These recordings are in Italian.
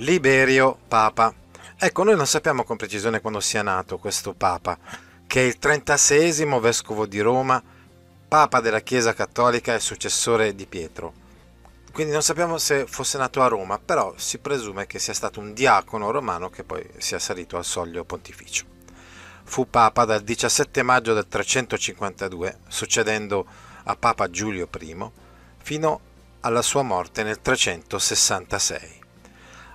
Liberio Papa. Ecco, noi non sappiamo con precisione quando sia nato questo Papa, che è il 36 vescovo di Roma, Papa della Chiesa Cattolica e successore di Pietro. Quindi non sappiamo se fosse nato a Roma, però si presume che sia stato un diacono romano che poi sia salito al soglio pontificio. Fu Papa dal 17 maggio del 352, succedendo a Papa Giulio I, fino alla sua morte nel 366.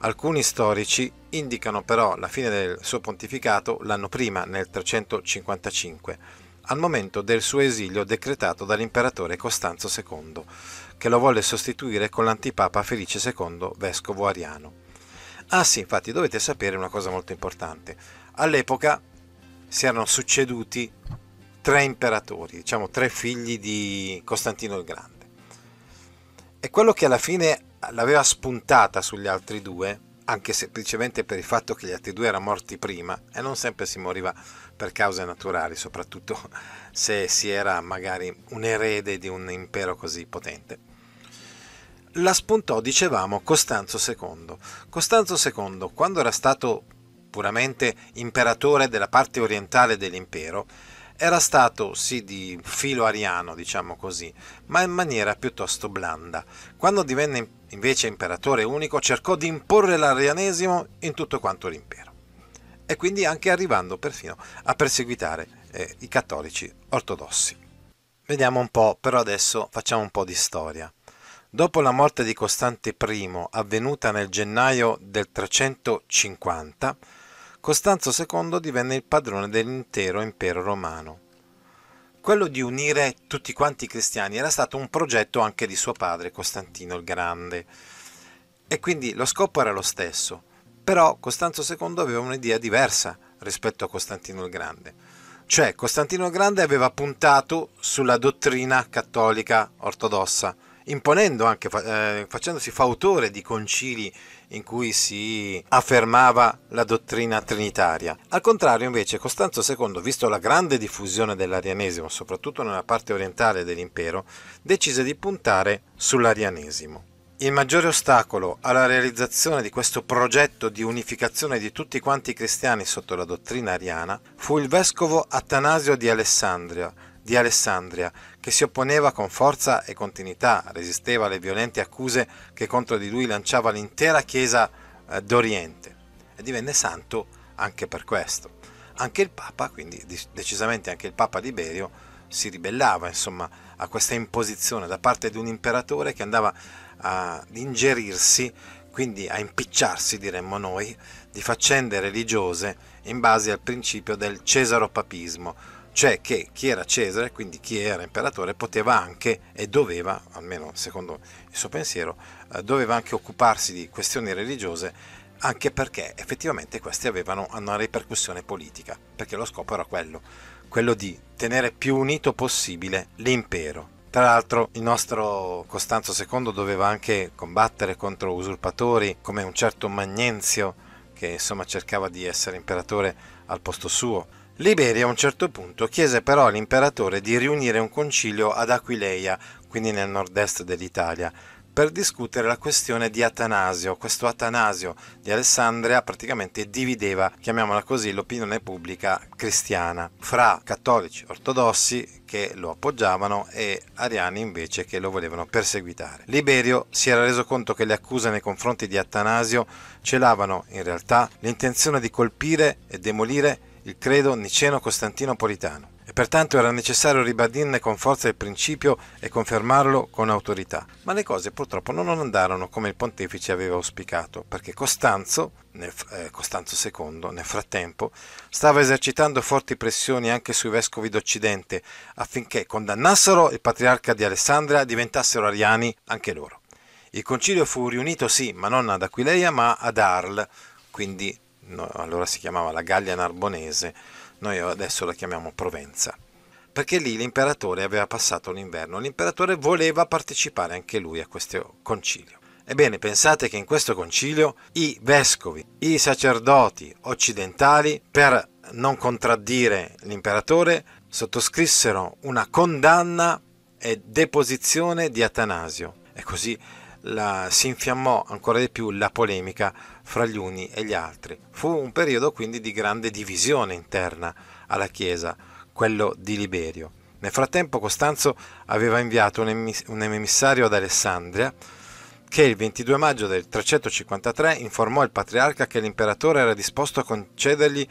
Alcuni storici indicano però la fine del suo pontificato l'anno prima, nel 355, al momento del suo esilio decretato dall'imperatore Costanzo II, che lo volle sostituire con l'antipapa Felice II, vescovo ariano. Ah sì, infatti dovete sapere una cosa molto importante. All'epoca si erano succeduti tre imperatori, diciamo tre figli di Costantino il Grande. E quello che alla fine l'aveva spuntata sugli altri due, anche semplicemente per il fatto che gli altri due erano morti prima e non sempre si moriva per cause naturali, soprattutto se si era magari un erede di un impero così potente. La spuntò, dicevamo, Costanzo II. Costanzo II, quando era stato puramente imperatore della parte orientale dell'impero, era stato sì di filo ariano, diciamo così, ma in maniera piuttosto blanda. Quando divenne imperatore, invece imperatore unico, cercò di imporre l'arianesimo in tutto quanto l'impero, e quindi anche arrivando perfino a perseguitare eh, i cattolici ortodossi. Vediamo un po', però adesso facciamo un po' di storia. Dopo la morte di Costante I, avvenuta nel gennaio del 350, Costanzo II divenne il padrone dell'intero impero romano quello di unire tutti quanti i cristiani era stato un progetto anche di suo padre Costantino il Grande. E quindi lo scopo era lo stesso, però Costanzo II aveva un'idea diversa rispetto a Costantino il Grande. Cioè Costantino il Grande aveva puntato sulla dottrina cattolica ortodossa, imponendo anche, eh, facendosi fautore di concili in cui si affermava la dottrina trinitaria. Al contrario, invece, Costanzo II, visto la grande diffusione dell'arianesimo, soprattutto nella parte orientale dell'impero, decise di puntare sull'arianesimo. Il maggiore ostacolo alla realizzazione di questo progetto di unificazione di tutti quanti i cristiani sotto la dottrina ariana fu il vescovo Atanasio di Alessandria, di Alessandria, che si opponeva con forza e continuità, resisteva alle violente accuse che contro di lui lanciava l'intera Chiesa eh, d'Oriente e divenne santo anche per questo. Anche il Papa, quindi decisamente anche il Papa Liberio, si ribellava insomma, a questa imposizione da parte di un imperatore che andava ad ingerirsi, quindi a impicciarsi diremmo noi, di faccende religiose in base al principio del cesaropapismo, cioè che chi era Cesare, quindi chi era imperatore, poteva anche e doveva, almeno secondo il suo pensiero, eh, doveva anche occuparsi di questioni religiose, anche perché effettivamente queste avevano una ripercussione politica, perché lo scopo era quello, quello di tenere più unito possibile l'impero. Tra l'altro il nostro Costanzo II doveva anche combattere contro usurpatori come un certo Magnenzio, che insomma cercava di essere imperatore al posto suo, Liberia a un certo punto chiese però all'imperatore di riunire un concilio ad Aquileia, quindi nel nord-est dell'Italia, per discutere la questione di Atanasio. Questo Atanasio di Alessandria praticamente divideva, chiamiamola così, l'opinione pubblica cristiana fra cattolici ortodossi che lo appoggiavano e ariani invece che lo volevano perseguitare. Liberio si era reso conto che le accuse nei confronti di Atanasio celavano in realtà l'intenzione di colpire e demolire il credo niceno-costantino politano e pertanto era necessario ribadirne con forza il principio e confermarlo con autorità. Ma le cose purtroppo non andarono come il pontefice aveva auspicato, perché Costanzo, nel, eh, Costanzo II, nel frattempo, stava esercitando forti pressioni anche sui vescovi d'Occidente affinché condannassero il patriarca di Alessandria e diventassero ariani anche loro. Il concilio fu riunito sì, ma non ad Aquileia, ma ad Arles, quindi no, allora si chiamava la Gallia Narbonese, noi adesso la chiamiamo Provenza, perché lì l'imperatore aveva passato l'inverno, l'imperatore voleva partecipare anche lui a questo concilio. Ebbene, pensate che in questo concilio i vescovi, i sacerdoti occidentali, per non contraddire l'imperatore, sottoscrissero una condanna e deposizione di Atanasio. E così la, si infiammò ancora di più la polemica fra gli uni e gli altri. Fu un periodo quindi di grande divisione interna alla Chiesa, quello di Liberio. Nel frattempo Costanzo aveva inviato un emissario ad Alessandria che il 22 maggio del 353 informò il patriarca che l'imperatore era disposto a concedergli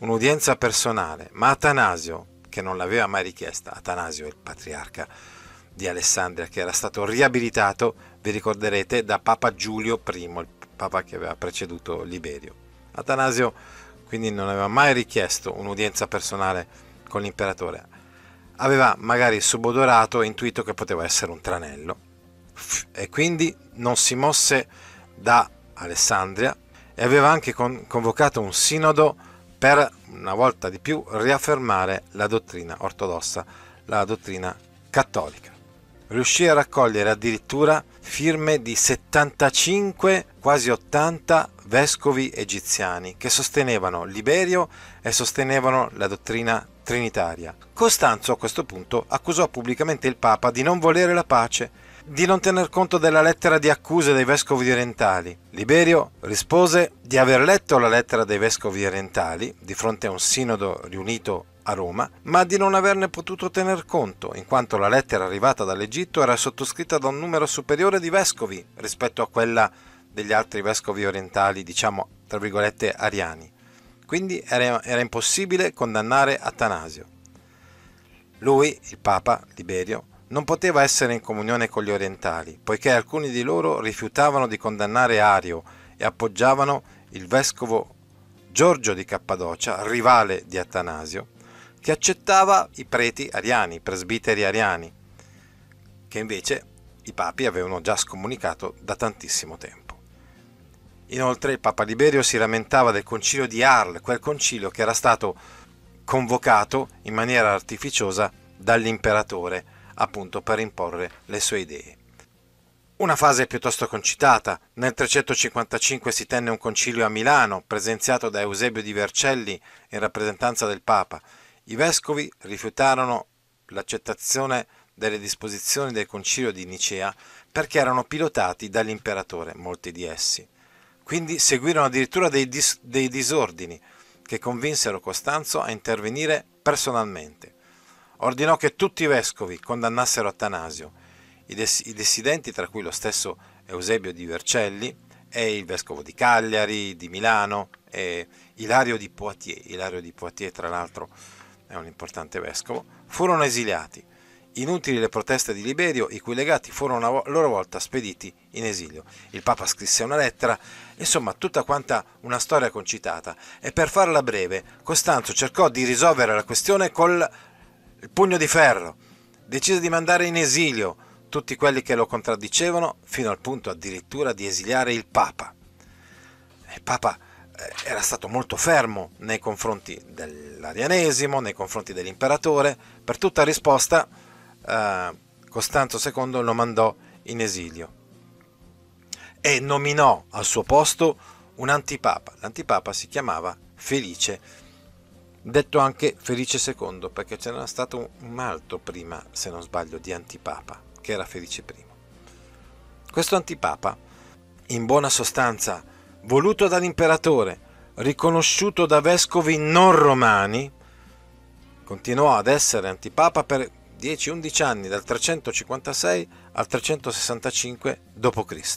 un'udienza personale, ma Atanasio, che non l'aveva mai richiesta, Atanasio il patriarca di Alessandria, che era stato riabilitato, vi ricorderete, da Papa Giulio I, il papa che aveva preceduto Liberio. Atanasio quindi non aveva mai richiesto un'udienza personale con l'imperatore, aveva magari subodorato e intuito che poteva essere un tranello e quindi non si mosse da Alessandria e aveva anche con- convocato un sinodo per una volta di più riaffermare la dottrina ortodossa, la dottrina cattolica riuscì a raccogliere addirittura firme di 75, quasi 80 vescovi egiziani che sostenevano Liberio e sostenevano la dottrina trinitaria. Costanzo a questo punto accusò pubblicamente il Papa di non volere la pace, di non tener conto della lettera di accuse dei vescovi orientali. Liberio rispose di aver letto la lettera dei vescovi orientali di fronte a un sinodo riunito a Roma, ma di non averne potuto tener conto, in quanto la lettera arrivata dall'Egitto era sottoscritta da un numero superiore di vescovi rispetto a quella degli altri vescovi orientali, diciamo tra virgolette ariani. Quindi era, era impossibile condannare Atanasio. Lui, il Papa Liberio, non poteva essere in comunione con gli orientali, poiché alcuni di loro rifiutavano di condannare Ario e appoggiavano il vescovo Giorgio di Cappadocia, rivale di Atanasio, che accettava i preti ariani, i presbiteri ariani, che invece i papi avevano già scomunicato da tantissimo tempo. Inoltre il Papa Liberio si lamentava del concilio di Arles, quel concilio che era stato convocato in maniera artificiosa dall'imperatore, appunto per imporre le sue idee. Una fase piuttosto concitata. Nel 355 si tenne un concilio a Milano, presenziato da Eusebio di Vercelli in rappresentanza del Papa. I vescovi rifiutarono l'accettazione delle disposizioni del concilio di Nicea perché erano pilotati dall'imperatore, molti di essi. Quindi seguirono addirittura dei, dis- dei disordini che convinsero Costanzo a intervenire personalmente. Ordinò che tutti i vescovi condannassero Attanasio. I, des- i dissidenti, tra cui lo stesso Eusebio di Vercelli, e il vescovo di Cagliari, di Milano, e Ilario di Poitiers. Ilario di Poitiers, tra l'altro, è un importante vescovo, furono esiliati. Inutili le proteste di Liberio, i cui legati furono a loro volta spediti in esilio. Il Papa scrisse una lettera, insomma tutta quanta una storia concitata. E per farla breve, Costanzo cercò di risolvere la questione col pugno di ferro. Decise di mandare in esilio tutti quelli che lo contraddicevano, fino al punto addirittura di esiliare il Papa. Il Papa eh, era stato molto fermo nei confronti dell'arianesimo, nei confronti dell'imperatore. Per tutta risposta eh, Costanzo II lo mandò in esilio e nominò al suo posto un antipapa. L'antipapa si chiamava Felice, detto anche Felice II, perché c'era stato un altro prima, se non sbaglio, di antipapa, che era Felice I. Questo antipapa, in buona sostanza, voluto dall'imperatore, riconosciuto da vescovi non romani, continuò ad essere antipapa per 10-11 anni, dal 356 al 365 d.C.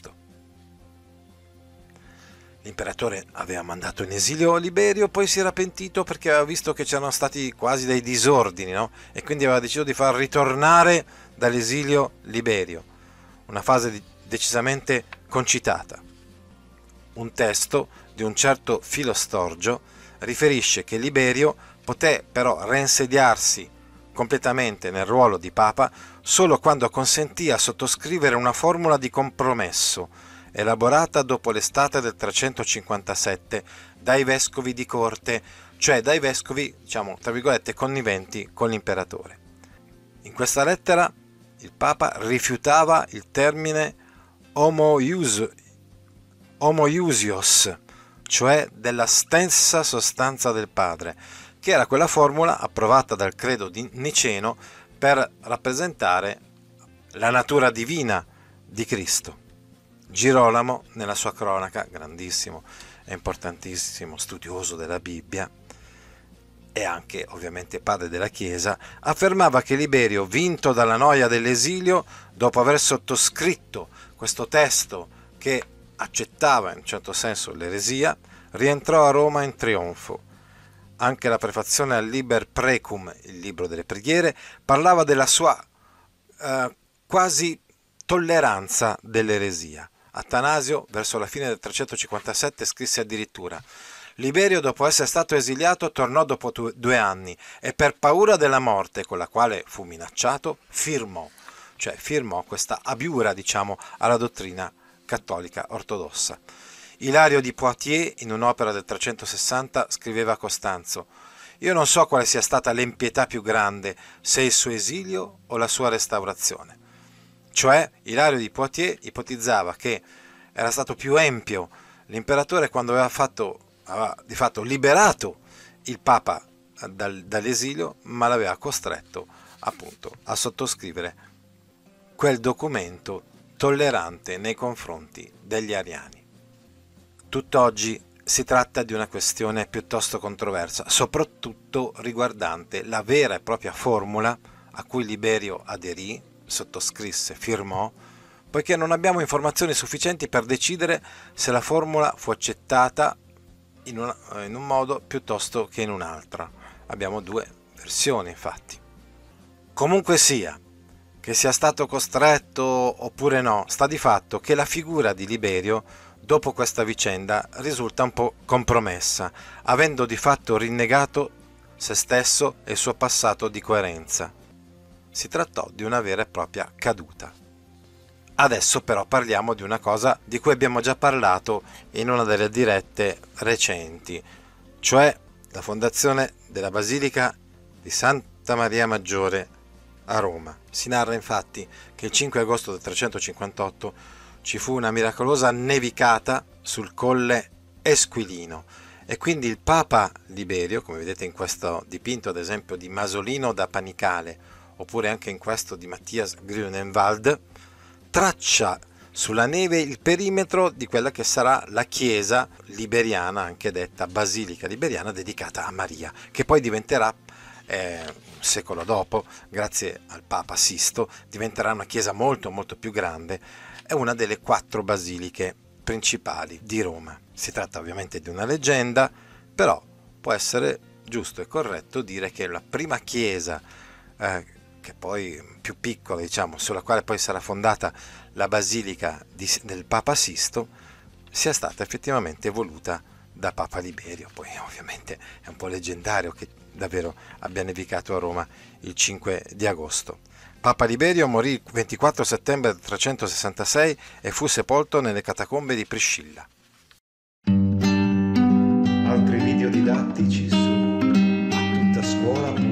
L'imperatore aveva mandato in esilio Liberio, poi si era pentito perché aveva visto che c'erano stati quasi dei disordini, no? E quindi aveva deciso di far ritornare dall'esilio Liberio, una fase decisamente concitata un testo di un certo Filostorgio riferisce che Liberio poté però reinsediarsi completamente nel ruolo di Papa solo quando consentì a sottoscrivere una formula di compromesso elaborata dopo l'estate del 357 dai vescovi di corte, cioè dai vescovi, diciamo, tra virgolette, conniventi con l'imperatore. In questa lettera il Papa rifiutava il termine homoius homoiusios, cioè della stessa sostanza del Padre, che era quella formula approvata dal credo di Niceno per rappresentare la natura divina di Cristo. Girolamo, nella sua cronaca, grandissimo e importantissimo studioso della Bibbia, e anche ovviamente padre della Chiesa, affermava che Liberio, vinto dalla noia dell'esilio, dopo aver sottoscritto questo testo che accettava in certo senso l'eresia, rientrò a Roma in trionfo. Anche la prefazione al Liber Precum, il libro delle preghiere, parlava della sua eh, quasi tolleranza dell'eresia. Atanasio, verso la fine del 357, scrisse addirittura Liberio, dopo essere stato esiliato, tornò dopo due anni e per paura della morte con la quale fu minacciato, firmò, cioè firmò questa abiura, diciamo, alla dottrina cattolica ortodossa. Ilario di Poitiers, in un'opera del 360, scriveva a Costanzo Io non so quale sia stata l'empietà più grande, se il suo esilio o la sua restaurazione. Cioè, Ilario di Poitiers ipotizzava che era stato più empio l'imperatore quando aveva, fatto, aveva di fatto liberato il Papa dal, dall'esilio, ma l'aveva costretto appunto a sottoscrivere quel documento tollerante nei confronti degli ariani. Tutt'oggi si tratta di una questione piuttosto controversa, soprattutto riguardante la vera e propria formula a cui Liberio aderì, sottoscrisse, firmò, poiché non abbiamo informazioni sufficienti per decidere se la formula fu accettata in, una, in un modo piuttosto che in un'altra. Abbiamo due versioni, infatti. Comunque sia, che sia stato costretto oppure no, sta di fatto che la figura di Liberio dopo questa vicenda risulta un po' compromessa, avendo di fatto rinnegato se stesso e il suo passato di coerenza. Si trattò di una vera e propria caduta. Adesso però parliamo di una cosa di cui abbiamo già parlato in una delle dirette recenti, cioè la fondazione della Basilica di Santa Maria Maggiore a Roma. Si narra infatti che il 5 agosto del 358 ci fu una miracolosa nevicata sul colle Esquilino e quindi il Papa Liberio, come vedete in questo dipinto ad esempio di Masolino da Panicale, oppure anche in questo di Mattias Grünenwald, traccia sulla neve il perimetro di quella che sarà la chiesa liberiana, anche detta basilica liberiana, dedicata a Maria, che poi diventerà eh, un secolo dopo, grazie al Papa Sisto, diventerà una chiesa molto molto più grande, è una delle quattro basiliche principali di Roma. Si tratta ovviamente di una leggenda, però può essere giusto e corretto dire che la prima chiesa eh, poi più piccola, diciamo, sulla quale poi sarà fondata la basilica di, del Papa Sisto, sia stata effettivamente voluta da Papa Liberio. Poi ovviamente è un po' leggendario che davvero abbia nevicato a Roma il 5 di agosto. Papa Liberio morì il 24 settembre 366 e fu sepolto nelle catacombe di Priscilla. Altri video didattici su a tutta scuola.